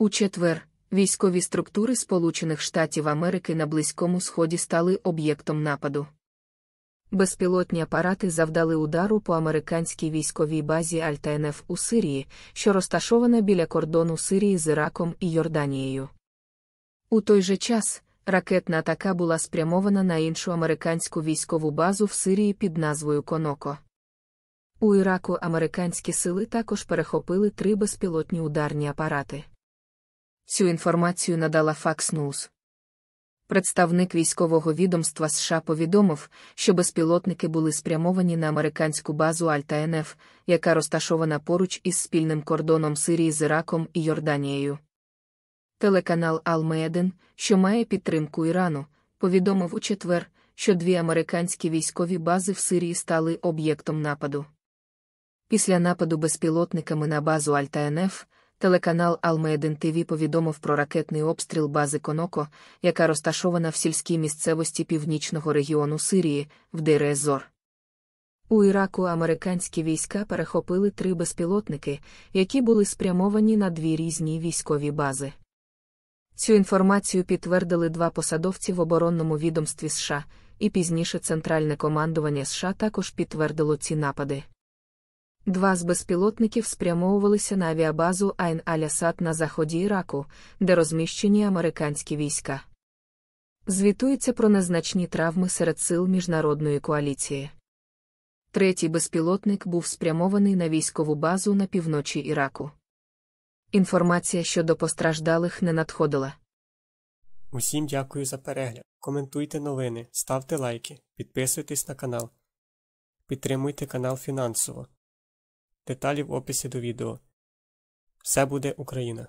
У четвер, військові структури Сполучених Штатів Америки на Близькому Сході стали об'єктом нападу. Безпілотні апарати завдали удару по американській військовій базі Аль-Тенеф у Сирії, що розташована біля кордону Сирії з Іраком і Йорданією. У той же час ракетна атака була спрямована на іншу американську військову базу в Сирії під назвою Коноко. У Іраку американські сили також перехопили три безпілотні ударні апарати. Цю інформацію надала Fox News. Представник військового відомства США повідомив, що безпілотники були спрямовані на американську базу Альта-НФ, яка розташована поруч із спільним кордоном Сирії з Іраком і Йорданією. Телеканал ал що має підтримку Ірану, повідомив у четвер, що дві американські військові бази в Сирії стали об'єктом нападу. Після нападу безпілотниками на базу Альта-НФ, телеканал Алмейден ТВ повідомив про ракетний обстріл бази Коноко, яка розташована в сільській місцевості північного регіону Сирії, в дейр ез У Іраку американські війська перехопили три безпілотники, які були спрямовані на дві різні військові бази. Цю інформацію підтвердили два посадовці в оборонному відомстві США, і пізніше Центральне командування США також підтвердило ці напади. Два з безпілотників спрямовувалися на авіабазу Айн Алясад на заході Іраку, де розміщені американські війська. Звітується про незначні травми серед сил міжнародної коаліції. Третій безпілотник був спрямований на військову базу на півночі Іраку. Інформація щодо постраждалих не надходила. Усім дякую за перегляд. Коментуйте новини, ставте лайки, підписуйтесь на канал. Підтримуйте канал фінансово. Деталі в описі до відео. Все буде Україна!